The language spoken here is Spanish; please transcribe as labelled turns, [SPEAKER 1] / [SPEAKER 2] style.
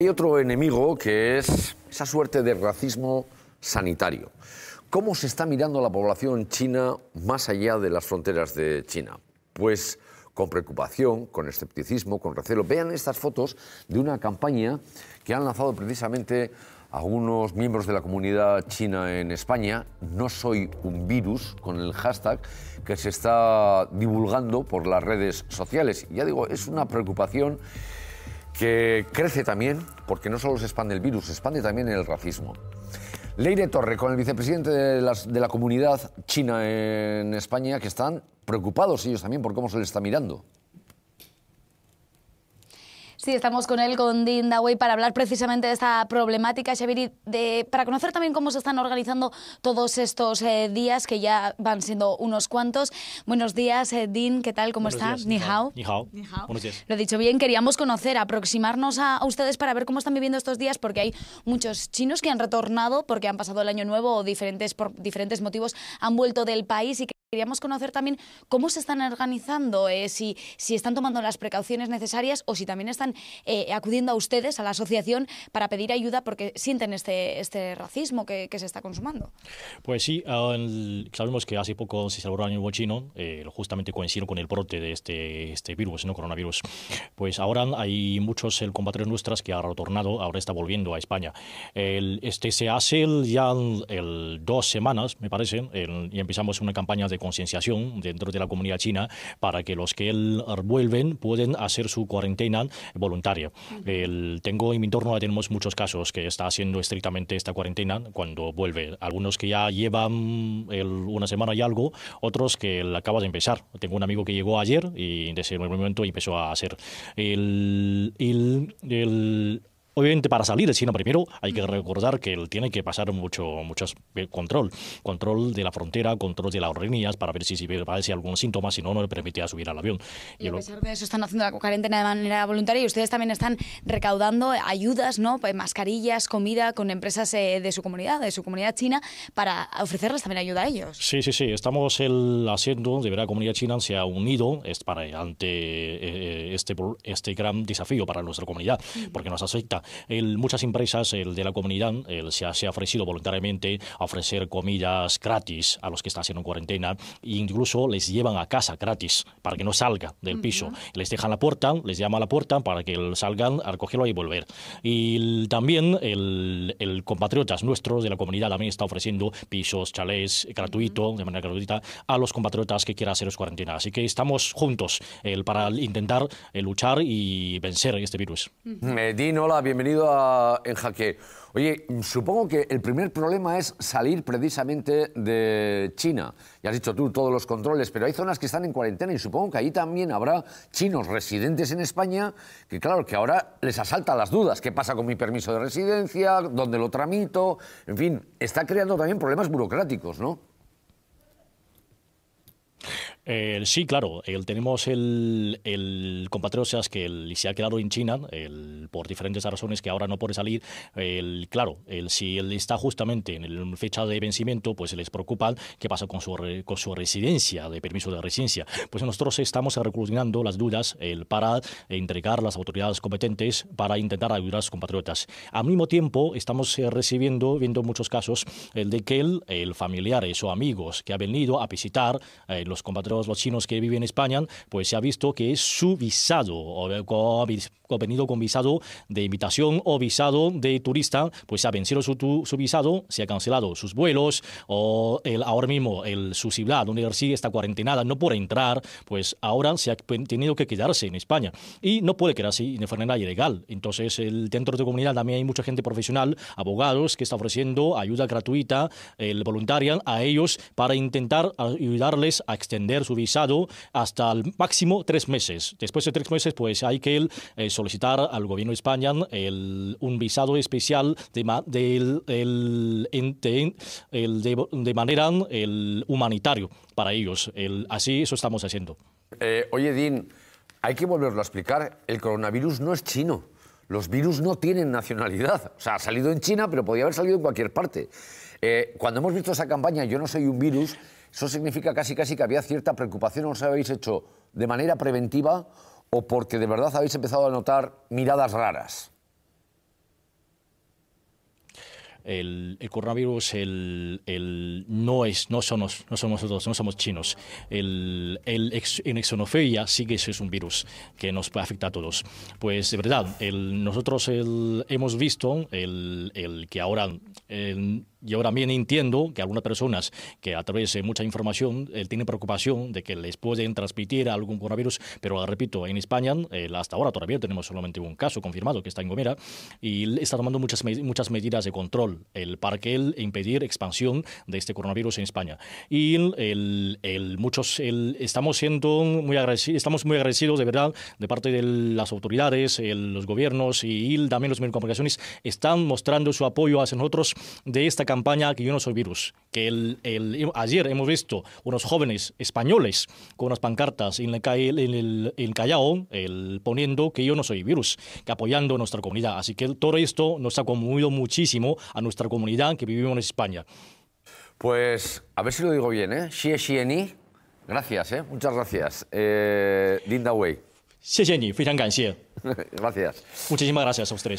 [SPEAKER 1] Hay otro enemigo que es esa suerte de racismo sanitario. ¿Cómo se está mirando a la población china más allá de las fronteras de China? Pues con preocupación, con escepticismo, con recelo. Vean estas fotos de una campaña que han lanzado precisamente algunos miembros de la comunidad china en España, no soy un virus, con el hashtag que se está divulgando por las redes sociales. Ya digo, es una preocupación que crece también, porque no solo se expande el virus, se expande también el racismo. Leire Torre, con el vicepresidente de, la comunidad china en España, que están preocupados ellos también por cómo se les está mirando.
[SPEAKER 2] Sí, estamos con él, con Dawei, para hablar precisamente de esta problemática, Xavier, de, para conocer también cómo se están organizando todos estos eh, días, que ya van siendo unos cuantos. Buenos días, eh, ¿qué tal? ¿Cómo estás? Ni, hao. Ni, hao. Buenos días. Lo he dicho bien, queríamos conocer, aproximarnos a, a, ustedes para ver cómo están viviendo estos días, porque hay muchos chinos que han retornado porque han pasado el año nuevo o diferentes, por diferentes motivos han vuelto del país y que Queríamos conocer también cómo se están organizando, eh, si, si, están tomando las precauciones necesarias o si también están eh, acudiendo a ustedes, a la asociación, para pedir ayuda porque sienten este, este racismo que, se está consumando.
[SPEAKER 3] Pues sí, sabemos que hace poco se celebró el año nuevo chino, eh, justamente coincidió con el brote de este, este virus, no coronavirus. Pues ahora hay muchos el, compatriotas nuestras que ha retornado, ahora está volviendo a España. este se hace ya el, dos semanas, me parece, y empezamos una campaña de concienciación dentro de la comunidad china para que los que vuelven pueden hacer su cuarentena voluntaria. El, tengo en mi entorno tenemos muchos casos que está haciendo estrictamente esta cuarentena cuando vuelve. Algunos que ya llevan una semana y algo, otros que el, acaba de empezar. Tengo un amigo que llegó ayer y desde el momento empezó a hacer el, el Obviamente para salir de China primero hay que recordar que él tiene que pasar mucho, mucho eh, control, control de la frontera, control de las aerolíneas para ver si, si si algún síntoma, si no, no le permitía subir al avión. Y, a pesar
[SPEAKER 2] de eso están haciendo la cuarentena de manera voluntaria y ustedes también están recaudando ayudas, ¿no? Pues Mascarillas, comida con empresas eh, de su comunidad, de su comunidad china, para ofrecerles también ayuda a ellos.
[SPEAKER 3] Sí, sí, sí. Estamos el haciendo, de verdad, la comunidad china se ha unido para, ante eh, este, este gran desafío para nuestra comunidad, porque nos afecta muchas empresas el de la comunidad se, ha, ofrecido voluntariamente a ofrecer comidas gratis a los que están haciendo cuarentena e incluso les llevan a casa gratis para que no salga del piso. Les dejan la puerta, les llaman a la puerta para que salgan a recogerlo y volver. Y también el, el compatriotas nuestros de la comunidad también está ofreciendo pisos, chalés gratuito, de manera gratuita, a los compatriotas que quieran hacer su cuarentena. Así que estamos juntos
[SPEAKER 1] para intentar eh, luchar y vencer este virus. Medina, bienvenido a En Jaque. Oye, supongo que el primer problema es salir precisamente de China. Ya has dicho tú todos los controles, pero hay zonas que están en cuarentena y supongo que ahí también habrá chinos residentes en España que, claro, que ahora les asalta las dudas. ¿Qué pasa con mi permiso de residencia? ¿Dónde lo tramito? En fin, está creando también problemas burocráticos, ¿no? Eh, sí, claro. tenemos
[SPEAKER 3] el, el compatriotas que el, se ha quedado en China por diferentes razones que ahora no puede salir. El, claro, el, si él está justamente en la fecha de vencimiento, pues les preocupa qué pasa con su, su residencia, de permiso de residencia. Pues nosotros estamos reclutando las dudas el, para entregar las autoridades competentes para intentar ayudar a sus compatriotas. Al mismo tiempo, estamos eh, recibiendo, viendo muchos casos, el de que el, el familiares o amigos que ha venido a visitar eh, los compatriotas los, chinos que viven en España, pues se ha visto que es su visado, o, ha venido con visado de invitación o visado de turista, pues ha vencido su, visado, se ha cancelado sus vuelos, o el, ahora mismo el, su ciudad universidad está cuarentenada, no puede entrar, pues ahora se ha tenido que quedarse en España. Y no puede quedarse de manera ilegal. Entonces, el, dentro de comunidad también hay mucha gente profesional, abogados, que está ofreciendo ayuda gratuita, el voluntaria a ellos para intentar ayudarles a extender su visado hasta el máximo tres meses. Después de tres meses, pues hay que eh, solicitar al gobierno de España un visado especial de, manera el humanitario para ellos. así eso estamos haciendo.
[SPEAKER 1] Eh, oye, Din, hay que volverlo a explicar. El coronavirus no es chino. Los virus no tienen nacionalidad. O sea, ha salido en China, pero podía haber salido en cualquier parte. Eh, cuando hemos visto esa campaña, yo no soy un virus, eso significa casi casi que había cierta preocupación, ¿os habéis hecho de manera preventiva o porque de verdad habéis empezado a notar miradas raras?
[SPEAKER 3] El, coronavirus el, no es no somos no somos nosotros no somos chinos el, el en exonofeia sí que es un virus que nos afecta a todos pues de verdad nosotros hemos visto el, que ahora yo ahora bien entiendo que algunas personas que a través de mucha información eh, tienen preocupación de que les pueden transmitir algún coronavirus, pero ah, repito, en España eh, hasta ahora todavía tenemos solamente un caso confirmado que está en Gomera y está tomando muchas, muchas medidas de control el, para que el impedir expansión de este coronavirus en España. Y el, muchos estamos siendo muy agradecidos, estamos muy agradecidos de verdad de parte de las autoridades, eh, los gobiernos y, también los medios de comunicaciones están mostrando su apoyo hacia nosotros de esta campaña que yo no soy virus. Que el, ayer hemos visto unos jóvenes españoles con unas pancartas en, en el Callao el, poniendo que yo no soy virus, que apoyando nuestra comunidad. Así que todo esto nos ha conmovido muchísimo a nuestra comunidad que vivimos en España.
[SPEAKER 1] Pues a ver si lo digo bien, ¿eh? Xie Ni, Gracias, ¿eh? Muchas gracias. Eh, Linda Way. Gracias. Muchísimas gracias a ustedes.